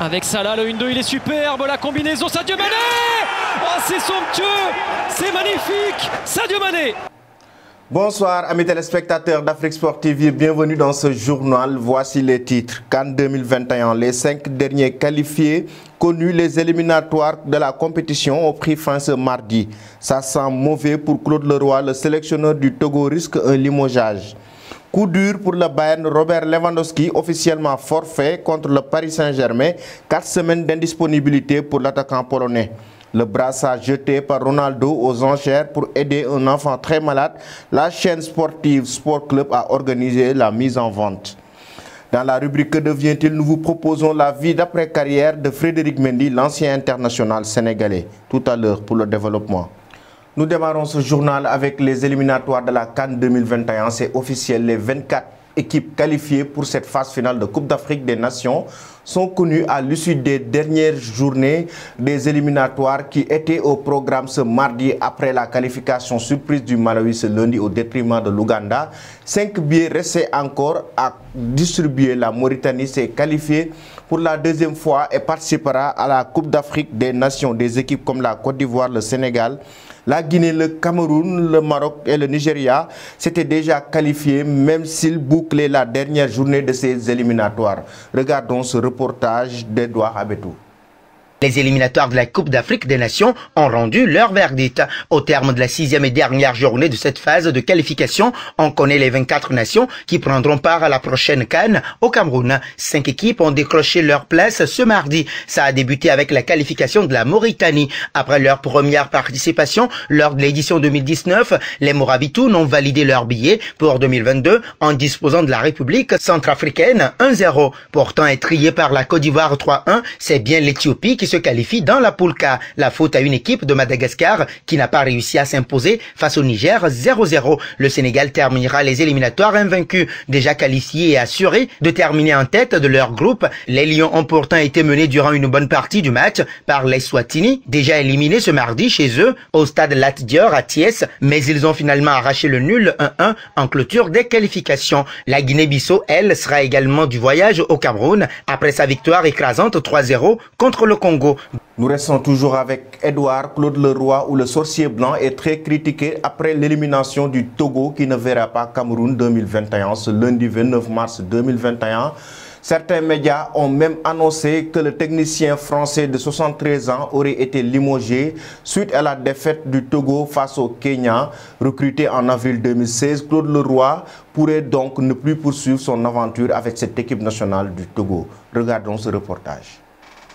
Avec là, le 1-2, il est superbe. La combinaison, Sadio Mané Oh, c'est somptueux C'est magnifique Sadio Mané Bonsoir amis téléspectateurs d'Afrique Sportive, bienvenue dans ce journal. Voici les titres. Cannes 2021, les cinq derniers qualifiés connus les éliminatoires de la compétition au prix fin ce mardi. Ça sent mauvais pour Claude Leroy, le sélectionneur du Togo risque un limogeage. Coup dur pour le Bayern, Robert Lewandowski officiellement forfait contre le Paris Saint-Germain, Quatre semaines d'indisponibilité pour l'attaquant polonais. Le brassard jeté par Ronaldo aux enchères pour aider un enfant très malade, la chaîne sportive Sport Club a organisé la mise en vente. Dans la rubrique Que devient-il, nous vous proposons la vie d'après-carrière de Frédéric Mendy, l'ancien international sénégalais. Tout à l'heure pour le développement. Nous démarrons ce journal avec les éliminatoires de la Cannes 2021. C'est officiel, les 24 équipes qualifiées pour cette phase finale de Coupe d'Afrique des Nations sont connues à l'issue des dernières journées des éliminatoires qui étaient au programme ce mardi après la qualification surprise du Malawi ce lundi au détriment de l'Ouganda. Cinq billets restaient encore à distribuer. La Mauritanie s'est qualifiée pour la deuxième fois et participera à la Coupe d'Afrique des Nations. Des équipes comme la Côte d'Ivoire, le Sénégal, la Guinée, le Cameroun, le Maroc et le Nigeria s'étaient déjà qualifiés même s'ils bouclaient la dernière journée de ces éliminatoires. Regardons ce reportage d'Edouard Abetou. Les éliminatoires de la Coupe d'Afrique des Nations ont rendu leur verdict. Au terme de la sixième et dernière journée de cette phase de qualification, on connaît les 24 nations qui prendront part à la prochaine Cannes au Cameroun. Cinq équipes ont décroché leur place ce mardi. Ça a débuté avec la qualification de la Mauritanie. Après leur première participation lors de l'édition 2019, les Moravitounes ont validé leur billet pour 2022 en disposant de la République centrafricaine 1-0. Pourtant étriée par la Côte d'Ivoire 3-1, c'est bien l'Éthiopie qui se qualifie dans la poule La faute à une équipe de Madagascar qui n'a pas réussi à s'imposer face au Niger 0-0. Le Sénégal terminera les éliminatoires invaincus, déjà qualifiés et assurés de terminer en tête de leur groupe. Les Lions ont pourtant été menés durant une bonne partie du match par les Swatini, déjà éliminés ce mardi chez eux au stade Latdior à Thiès, mais ils ont finalement arraché le nul 1-1 en clôture des qualifications. La Guinée-Bissau, elle, sera également du voyage au Cameroun après sa victoire écrasante 3-0 contre le Congo. Nous restons toujours avec Edouard Claude Leroy où le sorcier blanc est très critiqué après l'élimination du Togo qui ne verra pas Cameroun 2021 ce lundi 29 mars 2021. Certains médias ont même annoncé que le technicien français de 73 ans aurait été limogé suite à la défaite du Togo face au Kenya. Recruté en avril 2016, Claude Leroy pourrait donc ne plus poursuivre son aventure avec cette équipe nationale du Togo. Regardons ce reportage.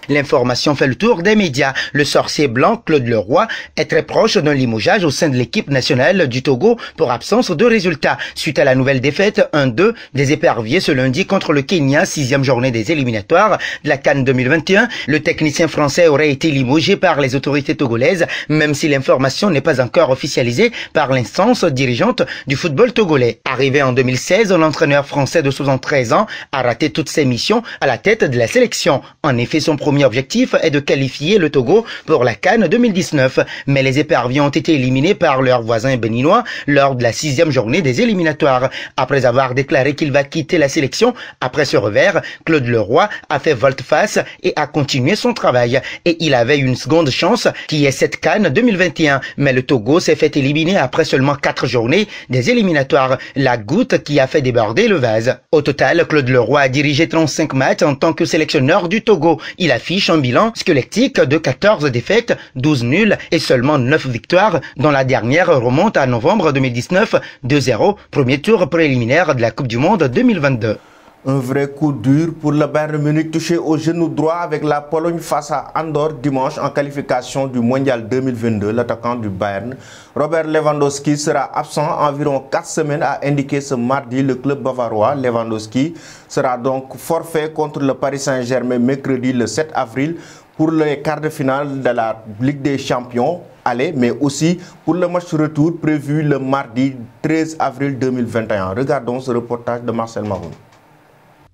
L'information fait le tour des médias. Le sorcier blanc Claude Leroy est très proche d'un limogeage au sein de l'équipe nationale du Togo pour absence de résultats. Suite à la nouvelle défaite 1-2 des éperviers ce lundi contre le Kenya, sixième journée des éliminatoires de la Cannes 2021, le technicien français aurait été limogé par les autorités togolaises, même si l'information n'est pas encore officialisée par l'instance dirigeante du football togolais. Arrivé en 2016, l'entraîneur français de 73 ans a raté toutes ses missions à la tête de la sélection. En effet, son premier objectif est de qualifier le Togo pour la Cannes 2019, mais les éperviers ont été éliminés par leurs voisins béninois lors de la sixième journée des éliminatoires. Après avoir déclaré qu'il va quitter la sélection après ce revers, Claude Leroy a fait volte-face et a continué son travail. Et il avait une seconde chance qui est cette Cannes 2021, mais le Togo s'est fait éliminer après seulement quatre journées des éliminatoires, la goutte qui a fait déborder le vase. Au total, Claude Leroy a dirigé 35 matchs en tant que sélectionneur du Togo. Il a affiche un bilan squelettique de 14 défaites, 12 nuls et seulement 9 victoires, dont la dernière remonte à novembre 2019, 2-0, premier tour préliminaire de la Coupe du Monde 2022. Un vrai coup dur pour le Bayern Munich touché au genou droit avec la Pologne face à Andorre dimanche en qualification du Mondial 2022. L'attaquant du Bayern, Robert Lewandowski, sera absent environ 4 semaines, a indiqué ce mardi le club bavarois. Lewandowski sera donc forfait contre le Paris Saint-Germain mercredi le 7 avril pour les quarts de finale de la Ligue des Champions Allez, mais aussi pour le match retour prévu le mardi 13 avril 2021. Regardons ce reportage de Marcel Mahon.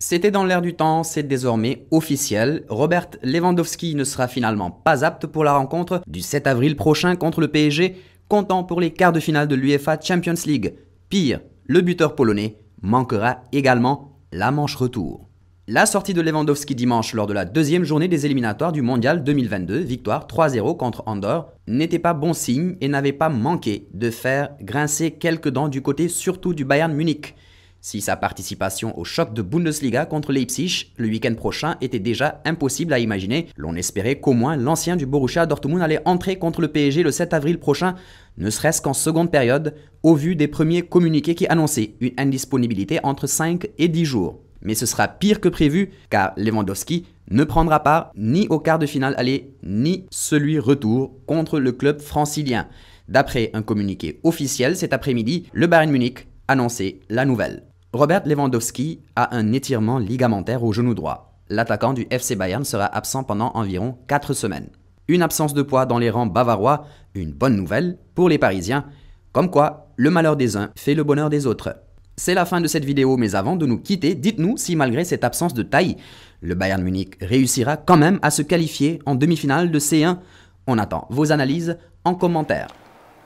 C'était dans l'air du temps, c'est désormais officiel. Robert Lewandowski ne sera finalement pas apte pour la rencontre du 7 avril prochain contre le PSG, comptant pour les quarts de finale de l'UEFA Champions League. Pire, le buteur polonais manquera également la manche retour. La sortie de Lewandowski dimanche lors de la deuxième journée des éliminatoires du Mondial 2022, victoire 3-0 contre Andorre, n'était pas bon signe et n'avait pas manqué de faire grincer quelques dents du côté surtout du Bayern Munich. Si sa participation au choc de Bundesliga contre Leipzig le week-end prochain était déjà impossible à imaginer, l'on espérait qu'au moins l'ancien du Borussia Dortmund allait entrer contre le PSG le 7 avril prochain, ne serait-ce qu'en seconde période, au vu des premiers communiqués qui annonçaient une indisponibilité entre 5 et 10 jours. Mais ce sera pire que prévu, car Lewandowski ne prendra pas ni au quart de finale aller, ni celui retour contre le club francilien. D'après un communiqué officiel cet après-midi, le Bayern Munich annonçait la nouvelle. Robert Lewandowski a un étirement ligamentaire au genou droit. L'attaquant du FC Bayern sera absent pendant environ 4 semaines. Une absence de poids dans les rangs bavarois, une bonne nouvelle pour les Parisiens, comme quoi le malheur des uns fait le bonheur des autres. C'est la fin de cette vidéo, mais avant de nous quitter, dites-nous si malgré cette absence de taille, le Bayern Munich réussira quand même à se qualifier en demi-finale de C1. On attend vos analyses en commentaire.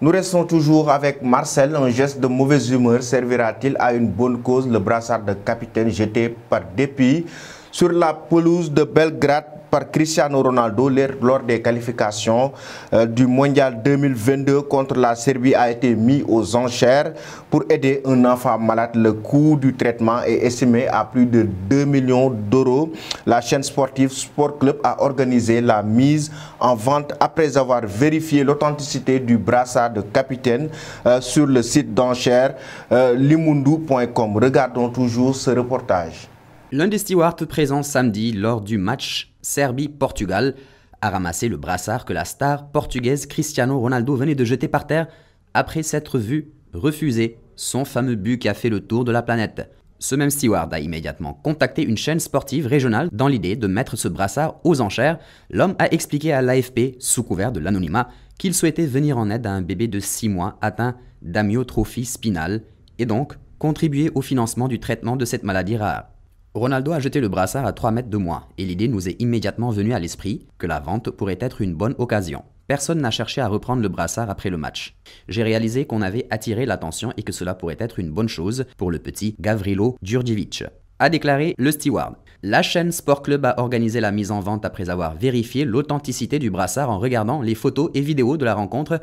Nous restons toujours avec Marcel. Un geste de mauvaise humeur servira-t-il à une bonne cause Le brassard de capitaine jeté par dépit sur la pelouse de Belgrade par Cristiano Ronaldo lors des qualifications euh, du Mondial 2022 contre la Serbie a été mis aux enchères pour aider un enfant malade. Le coût du traitement est estimé à plus de 2 millions d'euros. La chaîne sportive Sport Club a organisé la mise en vente après avoir vérifié l'authenticité du brassard de capitaine euh, sur le site d'enchères euh, limundu.com. Regardons toujours ce reportage. L'un des stewards présents samedi lors du match Serbie-Portugal a ramassé le brassard que la star portugaise Cristiano Ronaldo venait de jeter par terre après s'être vu refuser son fameux but qui a fait le tour de la planète. Ce même steward a immédiatement contacté une chaîne sportive régionale dans l'idée de mettre ce brassard aux enchères. L'homme a expliqué à l'AFP, sous couvert de l'anonymat, qu'il souhaitait venir en aide à un bébé de 6 mois atteint d'amyotrophie spinale et donc contribuer au financement du traitement de cette maladie rare. Ronaldo a jeté le brassard à 3 mètres de moi, et l'idée nous est immédiatement venue à l'esprit que la vente pourrait être une bonne occasion. Personne n'a cherché à reprendre le brassard après le match. J'ai réalisé qu'on avait attiré l'attention et que cela pourrait être une bonne chose pour le petit Gavrilo Djurdjevic, a déclaré le steward. La chaîne Sport Club a organisé la mise en vente après avoir vérifié l'authenticité du brassard en regardant les photos et vidéos de la rencontre,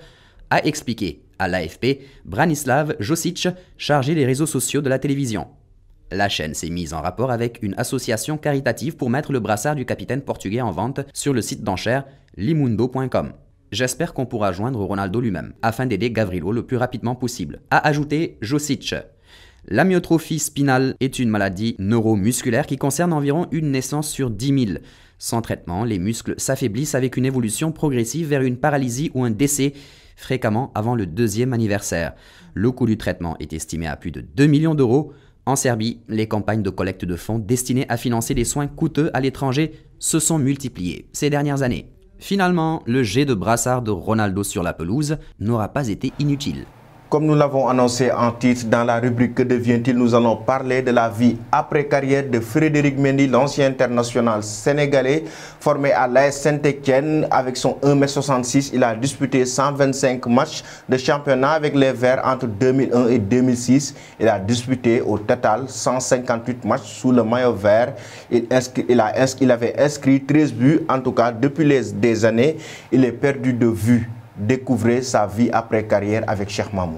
a expliqué à l'AFP Branislav Josic, chargé des réseaux sociaux de la télévision. La chaîne s'est mise en rapport avec une association caritative pour mettre le brassard du capitaine portugais en vente sur le site d'enchères limundo.com. J'espère qu'on pourra joindre Ronaldo lui-même, afin d'aider Gavrilo le plus rapidement possible. A ajouté Josic. L'amyotrophie spinale est une maladie neuromusculaire qui concerne environ une naissance sur 10 000. Sans traitement, les muscles s'affaiblissent avec une évolution progressive vers une paralysie ou un décès, fréquemment avant le deuxième anniversaire. Le coût du traitement est estimé à plus de 2 millions d'euros. En Serbie, les campagnes de collecte de fonds destinées à financer des soins coûteux à l'étranger se sont multipliées ces dernières années. Finalement, le jet de brassard de Ronaldo sur la pelouse n'aura pas été inutile. Comme nous l'avons annoncé en titre dans la rubrique Que devient-il, nous allons parler de la vie après-carrière de Frédéric Mendy, l'ancien international sénégalais formé à l'AS Saint-Etienne. Avec son 1m66, il a disputé 125 matchs de championnat avec les Verts entre 2001 et 2006. Il a disputé au total 158 matchs sous le maillot vert. Il, il, a, avait inscrit 13 buts, en tout cas depuis les, des années. Il est perdu de vue Découvrez sa vie après carrière avec Cheikh Mamou.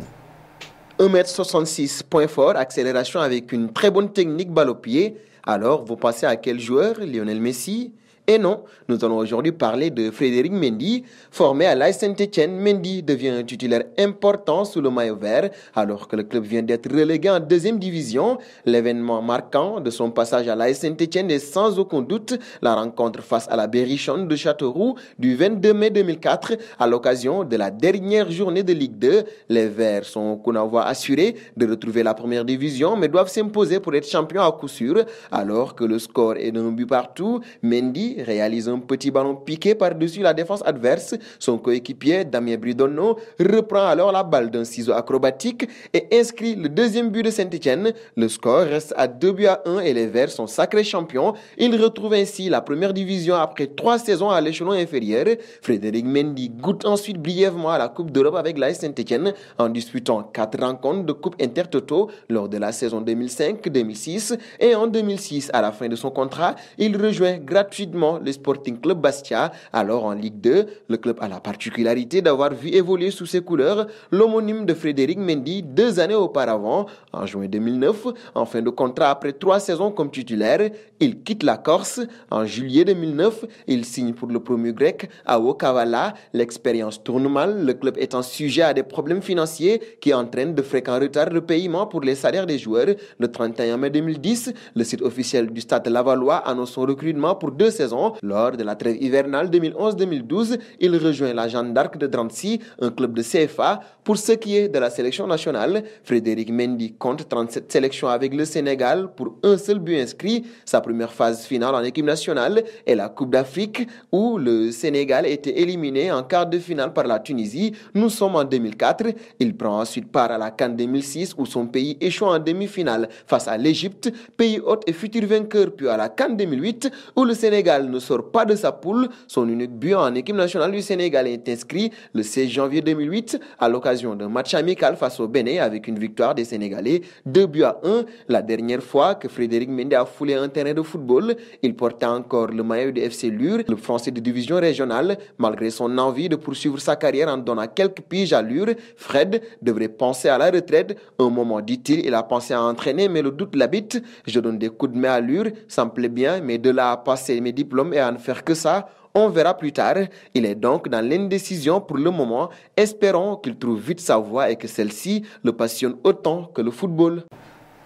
1m66, point fort, accélération avec une très bonne technique balle au pied. Alors, vous passez à quel joueur Lionel Messi et non, nous allons aujourd'hui parler de Frédéric Mendy, formé à l'AS Saint-Etienne. Mendy devient un titulaire important sous le maillot vert alors que le club vient d'être relégué en deuxième division. L'événement marquant de son passage à l'AS Saint-Etienne est sans aucun doute la rencontre face à la Berrichonne de Châteauroux du 22 mai 2004 à l'occasion de la dernière journée de Ligue 2. Les Verts sont qu'on voie assurés de retrouver la première division mais doivent s'imposer pour être champions à coup sûr alors que le score est d'un but partout. Mendy réalise un petit ballon piqué par-dessus la défense adverse. Son coéquipier Damien Bridono, reprend alors la balle d'un ciseau acrobatique et inscrit le deuxième but de Saint-Etienne. Le score reste à 2 buts à 1 et les Verts sont sacrés champions. Ils retrouve ainsi la première division après trois saisons à l'échelon inférieur. Frédéric Mendy goûte ensuite brièvement à la Coupe d'Europe avec l'AS Saint-Etienne en disputant quatre rencontres de Coupe Intertoto lors de la saison 2005-2006 et en 2006 à la fin de son contrat, il rejoint gratuitement le Sporting Club Bastia. Alors en Ligue 2, le club a la particularité d'avoir vu évoluer sous ses couleurs l'homonyme de Frédéric Mendy deux années auparavant, en juin 2009. En fin de contrat après trois saisons comme titulaire, il quitte la Corse. En juillet 2009, il signe pour le premier grec à Okavala. L'expérience tourne mal, le club étant sujet à des problèmes financiers qui entraînent de fréquents retards de paiement pour les salaires des joueurs. Le 31 mai 2010, le site officiel du stade Lavallois annonce son recrutement pour deux saisons lors de la trêve hivernale 2011-2012, il rejoint la Jeanne d'Arc de Drancy, un club de CFA. Pour ce qui est de la sélection nationale, Frédéric Mendy compte 37 sélections avec le Sénégal pour un seul but inscrit, sa première phase finale en équipe nationale est la Coupe d'Afrique où le Sénégal était éliminé en quart de finale par la Tunisie. Nous sommes en 2004. Il prend ensuite part à la Cannes 2006 où son pays échoue en demi-finale face à l'Égypte, pays hôte et futur vainqueur, puis à la Cannes 2008 où le Sénégal ne sort pas de sa poule, son unique but en équipe nationale du Sénégal est inscrit le 16 janvier 2008 à l'occasion d'un match amical face au Bénin avec une victoire des Sénégalais 2 buts à 1. La dernière fois que Frédéric Mende a foulé un terrain de football, il portait encore le maillot de FC Lure, le français de division régionale. Malgré son envie de poursuivre sa carrière en donnant quelques piges à Lure, Fred devrait penser à la retraite. Un moment, dit-il, il a pensé à entraîner, mais le doute l'habite. Je donne des coups de main à Lure, ça me plaît bien, mais de là à passer mes diplômes et à ne faire que ça, on verra plus tard. Il est donc dans l'indécision pour le moment. Espérons qu'il trouve vite sa voie et que celle-ci le passionne autant que le football.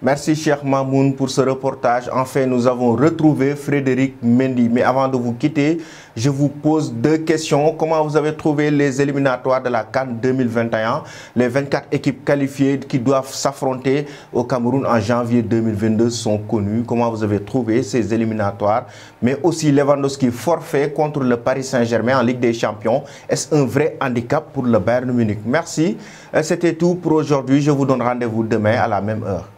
Merci cher Mamoun pour ce reportage. Enfin, nous avons retrouvé Frédéric Mendy. Mais avant de vous quitter, je vous pose deux questions. Comment vous avez trouvé les éliminatoires de la Cannes 2021 Les 24 équipes qualifiées qui doivent s'affronter au Cameroun en janvier 2022 sont connues. Comment vous avez trouvé ces éliminatoires Mais aussi Lewandowski forfait contre le Paris Saint-Germain en Ligue des Champions. Est-ce un vrai handicap pour le Bayern Munich Merci. Euh, c'était tout pour aujourd'hui. Je vous donne rendez-vous demain à la même heure.